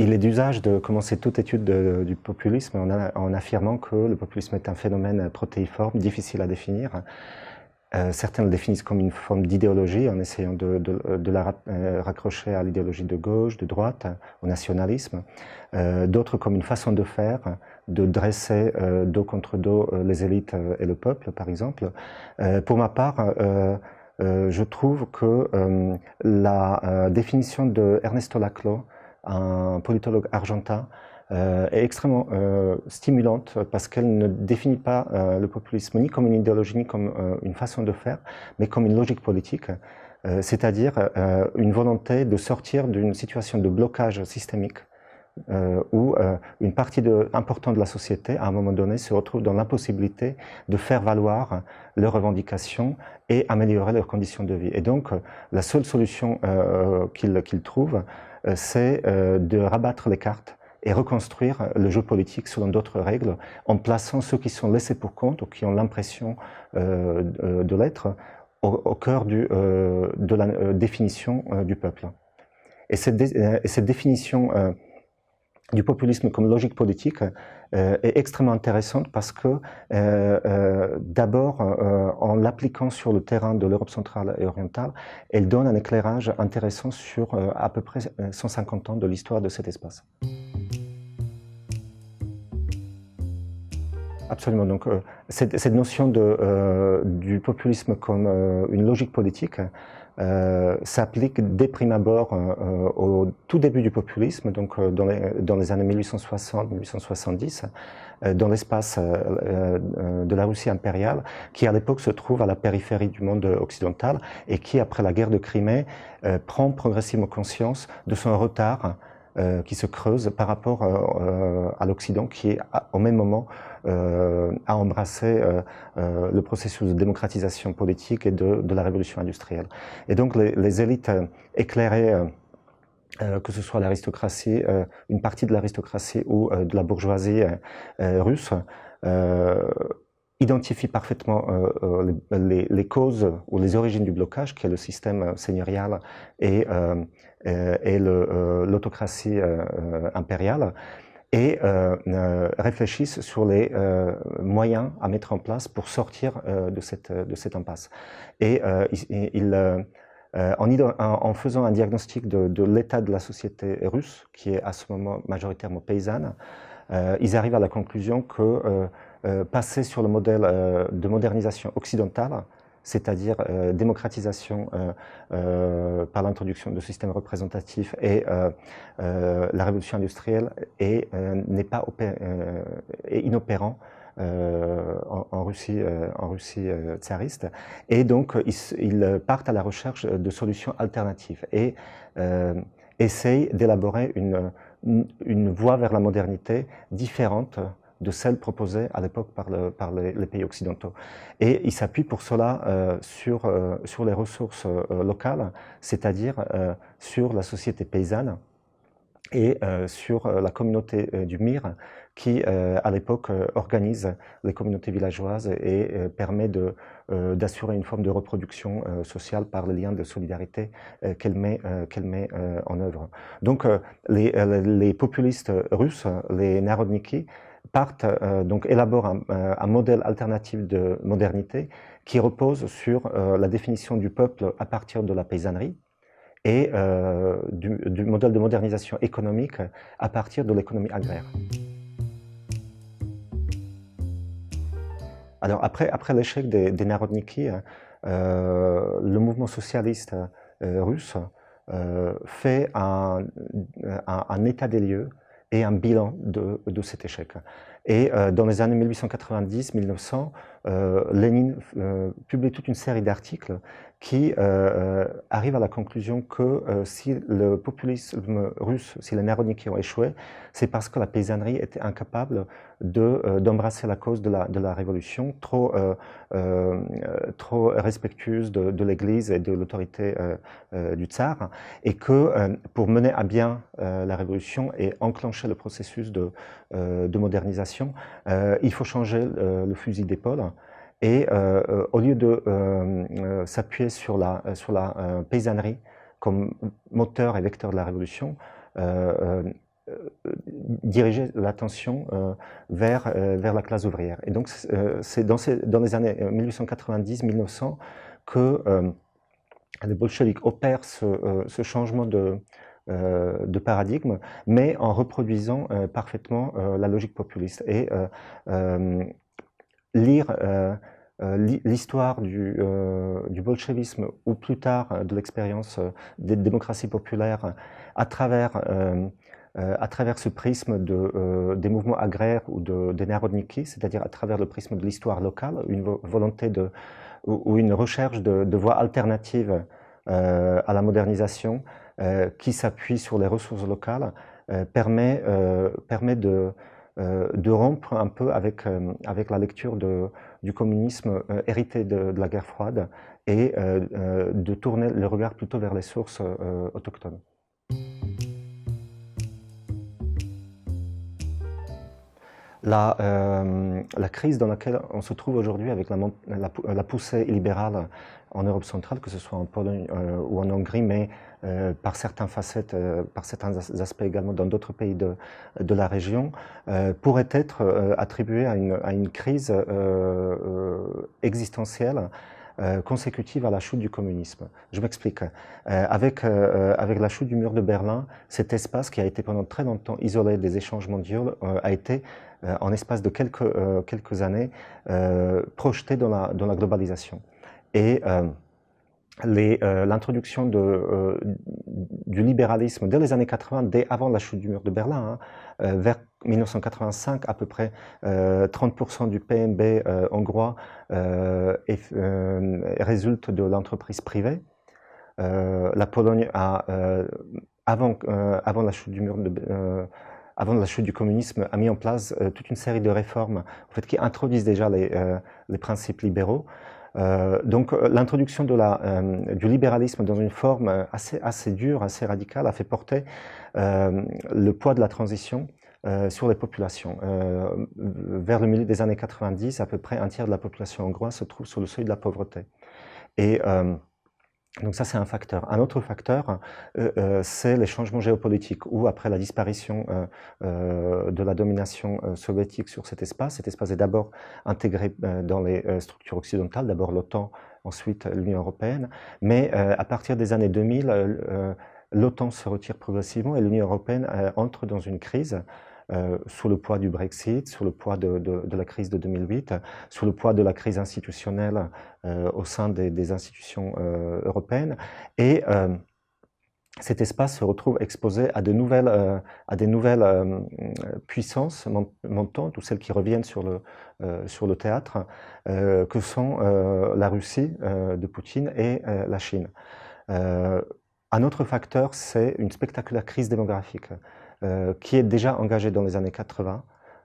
il est d'usage de commencer toute étude du populisme en, affirmant que le populisme est un phénomène protéiforme, difficile à définir. Euh, certains le définissent comme une forme d'idéologie en essayant de, la euh, raccrocher à l'idéologie de gauche, de droite, au nationalisme. Euh, d'autres comme une façon de faire, de dresser dos contre dos les élites et le peuple, par exemple. pour ma part, je trouve que la définition de Ernesto Laclau un politologue argentin, euh, est extrêmement euh, stimulante parce qu'elle ne définit pas euh, le populisme ni comme une idéologie ni comme une façon de faire, mais comme une logique politique, c'est-à-dire une volonté de sortir d'une situation de blocage systémique où une partie importante de la société, à un moment donné, se retrouve dans l'impossibilité de faire valoir leurs revendications et améliorer leurs conditions de vie. Et donc, la seule solution qu'ils trouve... trouvent, euh, c'est euh, de rabattre les cartes et reconstruire le jeu politique selon d'autres règles, en plaçant ceux qui sont laissés pour compte ou qui ont l'impression euh, de l'être au, cœur du, de la définition du peuple. Et cette, et cette définition du populisme comme logique politique euh, est extrêmement intéressante parce que euh, euh, d'abord, en l'appliquant sur le terrain de l'Europe centrale et orientale, elle donne un éclairage intéressant sur à peu près 150 ans de l'histoire de cet espace. Absolument. Donc, cette, cette notion de, du populisme comme une logique politique euh, s'applique dès prime abord euh, euh, au tout début du populisme, donc dans, les, dans, les, années 1860-1870, dans l'espace de la Russie impériale, qui à l'époque se trouve à la périphérie du monde occidental et qui, après la guerre de Crimée, prend progressivement conscience de son retard euh, qui se creuse par rapport euh, à l'Occident qui est au même moment euh, a embrassé euh, euh, le processus de démocratisation politique et de, de la révolution industrielle. Et donc les, les élites éclairées, que ce soit l'aristocratie, une partie de l'aristocratie ou de la bourgeoisie russe, identifie parfaitement euh, euh les, les, causes ou les origines du blocage, qui est le système seigneurial et, euh, euh et euh, l'autocratie euh, impériale, et réfléchissent sur les moyens à mettre en place pour sortir de, cette, de cette impasse. Et il, en, en, faisant un diagnostic de, de l'état de la société russe, qui est à ce moment majoritairement paysanne, euh, ils arrivent à la conclusion que euh, euh, passer sur le modèle euh, de modernisation occidentale, c'est-à-dire euh, démocratisation euh, euh, par l'introduction de systèmes représentatifs et la révolution industrielle et n'est pas est inopérant. En, Russie, en Russie tsariste. Et donc, ils, partent à la recherche de solutions alternatives et essayent d'élaborer une, une, une, voie vers la modernité différente de celles proposées à l'époque par, les, pays occidentaux. Et il s'appuie pour cela euh, sur, euh, sur les ressources euh, locales, c'est-à-dire sur la société paysanne et sur la communauté du MIR qui, à l'époque, organise les communautés villageoises et permet de, d'assurer une forme de reproduction sociale par les liens de solidarité qu'elle met, qu'elle met en œuvre. Donc les, les, populistes russes, les narodniki, partent, euh, donc élaborent euh, un, modèle alternatif de modernité qui repose sur euh, la définition du peuple à partir de la paysannerie et du, modèle de modernisation économique à partir de l'économie agraire. Alors après, après l'échec des, Narodniki, le mouvement socialiste russe fait un, état des lieux et un bilan de, de cet échec. Et euh, dans les années 1890-1900, euh, Lénine euh, publie toute une série d'articles qui euh, euh, arrive à la conclusion que euh, si le populisme russe, si les Néroniques ont échoué, c'est parce que la paysannerie était incapable d'embrasser de, euh, d'embrasser la cause de la, de la révolution, trop, trop respectueuse de, de l'Église et de l'autorité du tsar, et que pour mener à bien la révolution et enclencher le processus de, de modernisation, il faut changer le fusil d'épaule. Et euh, euh, au lieu de euh, s'appuyer sur la, sur la paysannerie comme moteur et vecteur de la révolution, diriger l'attention vers, vers la classe ouvrière. Et donc, c'est dans, ces, dans, les années 1890-1900 que les bolcheviques opèrent ce, ce changement de, de paradigme, mais en reproduisant parfaitement la logique populiste. Et lire euh, euh, l'histoire du, euh, du, bolchevisme ou plus tard de l'expérience des démocraties populaires à travers euh, à travers ce prisme de, des mouvements agraires ou de, des narodniki, c'est-à-dire à travers le prisme de l'histoire locale, une volonté de, ou, une recherche de, de voies alternatives euh, à la modernisation qui s'appuie sur les ressources locales, permet, permet de, euh, de rompre un peu avec, euh, avec la lecture du communisme euh, hérité de, la guerre froide et de tourner le regard plutôt vers les sources autochtones. La, la, crise dans laquelle on se trouve aujourd'hui avec la, la poussée libérale en Europe centrale, que ce soit en Pologne euh, ou en Hongrie, mais euh, euh, par certains facettes, par certains aspects également dans d'autres pays de, de, la région, pourrait être attribué à une, à une crise existentielle consécutive à la chute du communisme. Je m'explique. avec, avec la chute du mur de Berlin, cet espace qui a été pendant très longtemps isolé des échanges mondiaux a été en espace de quelques, quelques années, projeté dans la, dans la globalisation et euh, euh, l'introduction euh, du libéralisme dès les années 80, dès avant la chute du mur de Berlin, hein, vers 1985, à peu près 30% du PNB hongrois résulte de l'entreprise privée. la Pologne a, avant, avant, la chute du mur de avant la chute du communisme, a mis en place toute une série de réformes en fait, qui introduisent déjà les, les principes libéraux. Euh, donc euh, l'introduction la euh, du libéralisme dans une forme euh, assez, assez dure, assez radicale, a fait porter euh, le poids de la transition sur les populations. vers le milieu des années 90, à peu près un tiers de la population hongroise se trouve sur le seuil de la pauvreté. Et donc ça, c'est un facteur. Un autre facteur, euh, euh c'est les changements géopolitiques, où après la disparition euh, euh de la domination euh, soviétique sur cet espace, cet espace est d'abord intégré dans les structures occidentales, d'abord l'OTAN, ensuite l'Union européenne, mais à partir des années 2000, l'OTAN se retire progressivement et l'Union européenne entre dans une crise euh, sous le poids du Brexit, sous le poids de, la crise de 2008, sous le poids de la crise institutionnelle euh, au sein des, institutions euh, européennes. Et cet espace se retrouve exposé à de nouvelles, à des nouvelles puissances montantes, ou celles qui reviennent sur le, sur le théâtre, que sont la Russie de Poutine et la Chine. un autre facteur, c'est une spectaculaire crise démographique. Euh, qui est déjà engagé dans les années 80,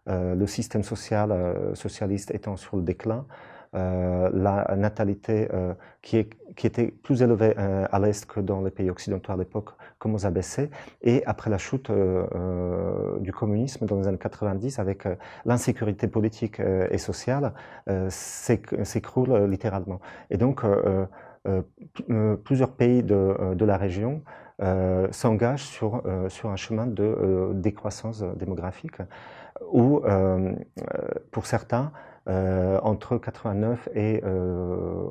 euh, le système social euh, socialiste étant sur le déclin, euh, la natalité euh, qui, est, qui, était plus élevée à l'Est que dans les pays occidentaux à l'époque commence à baisser. Et après la chute du communisme dans les années 90, avec l'insécurité politique et sociale, s'écroule littéralement. Et donc, plusieurs pays de, de la région euh, s'engage sur, euh, sur un chemin de euh, décroissance démographique où, pour certains, entre 89 et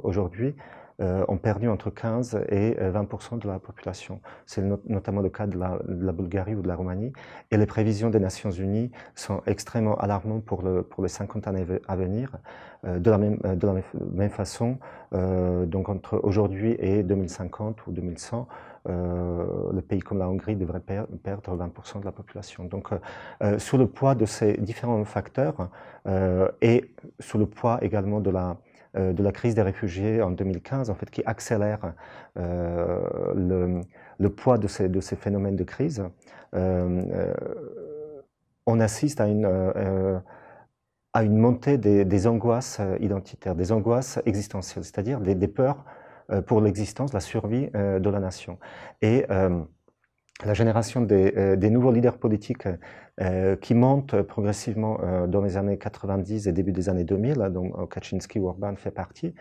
aujourd'hui, euh, ont perdu entre 15 et 20 de la population. C'est notamment le cas de la, Bulgarie ou de la Roumanie. Et les prévisions des Nations Unies sont extrêmement alarmantes pour, le, pour les 50 années à venir. de, la même, de, la même, façon, donc entre aujourd'hui et 2050 ou 2100, euh, le pays comme la Hongrie devrait perdre 20% de la population. Donc, euh, euh sur le poids de ces différents facteurs euh, et sous le poids également de la, de la crise des réfugiés en 2015, en fait, qui accélère le, le, poids de ces, de ces phénomènes de crise, on assiste à une à une montée des, des, angoisses identitaires, des angoisses existentielles, c'est-à-dire des, des, peurs euh, pour l'existence, la survie euh, de la nation. Et euh, la génération des, nouveaux leaders politiques qui montent progressivement dans les années 90 et début des années 2000, hein, dont Kaczynski ou fait partie,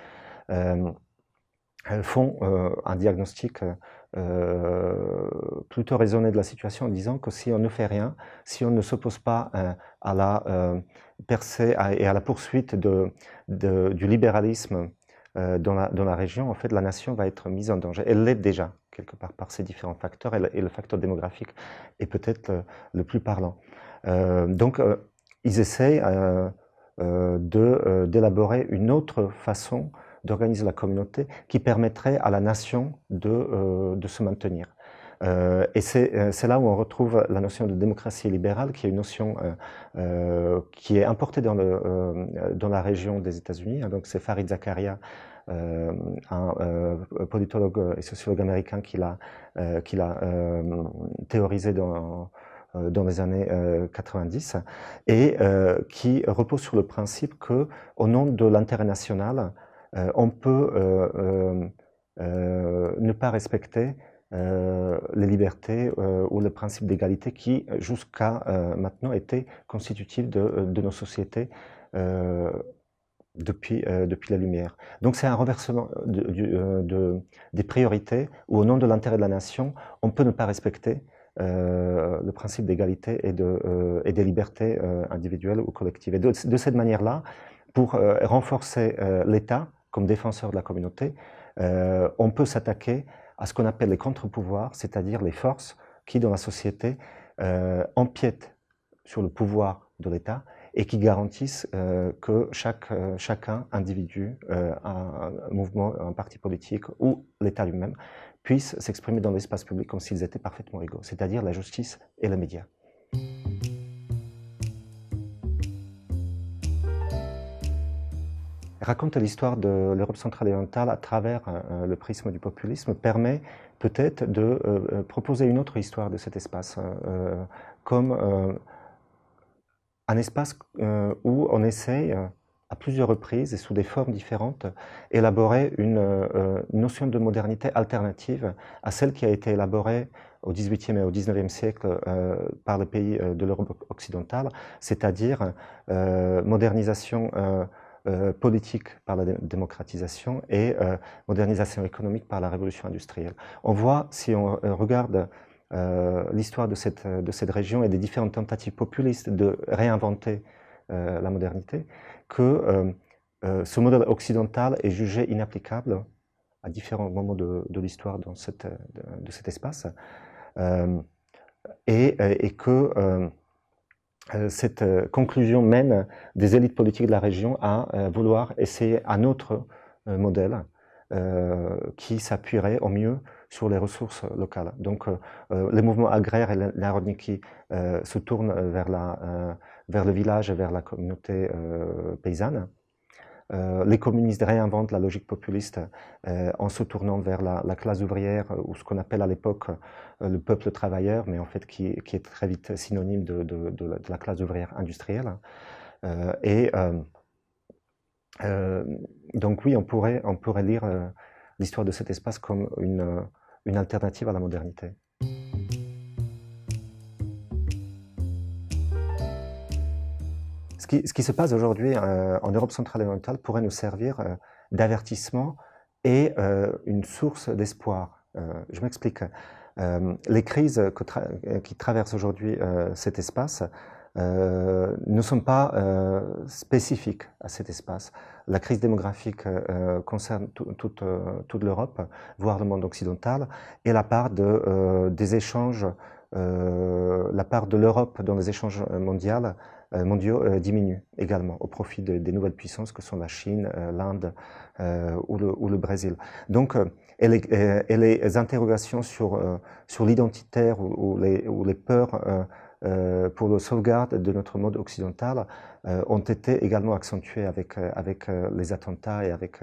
font un diagnostic plutôt raisonné de la situation en disant que si on ne fait rien, si on ne s'oppose pas à la percée et à la poursuite du libéralisme euh, dans, la, région, en fait, la nation va être mise en danger. Elle l'est déjà, quelque part, par ces différents facteurs, et, le, facteur démographique est peut-être euh, le, plus parlant. Euh, donc, ils essayent d'élaborer une autre façon d'organiser la communauté qui permettrait à la nation de, de se maintenir. Euh, et euh, c'est là où on retrouve la notion de démocratie libérale, qui est une notion euh, euh qui est importée dans, le, dans la région des États-Unis. Hein, donc c'est Farid Zakaria. un politologue et sociologue américain qui l'a théorisé dans, dans les années 90 et qui repose sur le principe que au nom de l'intérêt national on peut ne pas respecter euh, les libertés euh, ou le principe d'égalité qui, jusqu'à euh, maintenant, étaient constitutifs de, nos sociétés depuis, depuis la lumière. Donc c'est un renversement de, des priorités où au nom de l'intérêt de la nation, on peut ne pas respecter le principe d'égalité et, de, et des libertés individuelles ou collectives. Et de, cette manière-là, pour renforcer l'État comme défenseur de la communauté, on peut s'attaquer à ce qu'on appelle les contre-pouvoirs, c'est-à-dire les forces qui, dans la société, euh, empiètent sur le pouvoir de l'État et qui garantissent euh, que euh, chacun, individu, un mouvement, un parti politique ou l'État lui-même, puisse s'exprimer dans l'espace public comme s'ils étaient parfaitement égaux, c'est-à-dire la justice et les médias. Raconte l'histoire de l'Europe centrale et orientale à travers euh, euh, le prisme du populisme permet peut-être de euh, proposer une autre histoire de cet espace, hein, comme un espace où on essaye à plusieurs reprises et sous des formes différentes, élaborer une, notion de modernité alternative à celle qui a été élaborée au XVIIIe et au XIXe siècle par les pays de l'Europe occidentale, c'est-à-dire modernisation euh, politique par la démocratisation et euh, modernisation économique par la révolution industrielle. On voit, si on euh, regarde l'histoire de cette, de cette région et des différentes tentatives populistes de réinventer la modernité, que ce modèle occidental est jugé inapplicable à différents moments de, l'histoire dans cette, de, cet espace, et, et, que euh, cette euh, conclusion mène des élites politiques de la région à euh, vouloir essayer un autre modèle qui s'appuierait au mieux sur les ressources locales. Donc les mouvements agraires et les, qui se tournent vers, la, vers le village, vers la communauté paysanne. Euh, les communistes réinventent la logique populiste euh, en se tournant vers la, classe ouvrière euh, ou ce qu'on appelle à l'époque le peuple travailleur, mais en fait qui, est très vite synonyme de, la, classe ouvrière industrielle. et donc oui, on pourrait, on pourrait lire l'histoire de cet espace comme une alternative à la modernité. ce qui se passe aujourd'hui euh, en Europe centrale et orientale pourrait nous servir euh, d'avertissement et euh, une source d'espoir. je m'explique. les crises qui traversent aujourd'hui cet espace ne sont pas spécifiques à cet espace. La crise démographique concerne toute, toute l'Europe, voire le monde occidental, et la part de, des échanges la part de l'Europe dans les échanges mondiaux euh, mondiaux euh, diminuent également au profit des nouvelles puissances que sont la Chine, euh, l'Inde ou le, Brésil. Donc, les, interrogations sur, sur l'identitaire ou, les, ou, les, peurs pour le sauvegarde de notre mode occidental ont été également accentuées avec, avec les attentats et avec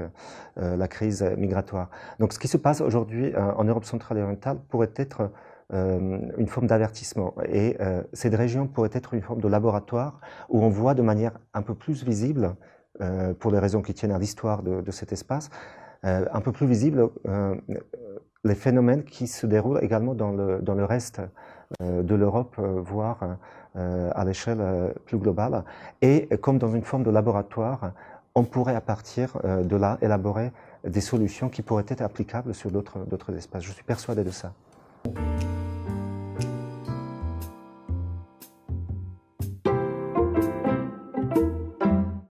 la crise migratoire. Donc ce qui se passe aujourd'hui en Europe centrale et orientale pourrait être euh, une forme d'avertissement. Et euh, cette région pourrait être une forme de laboratoire où on voit de manière un peu plus visible, euh, pour des raisons qui tiennent à l'histoire de, cet espace, un peu plus visible les phénomènes qui se déroulent également le, dans le reste de l'Europe, voire à l'échelle plus globale. Et comme dans une forme de laboratoire, on pourrait à partir de là élaborer des solutions qui pourraient être applicables sur d'autres espaces. Je suis persuadé de ça. 嗯。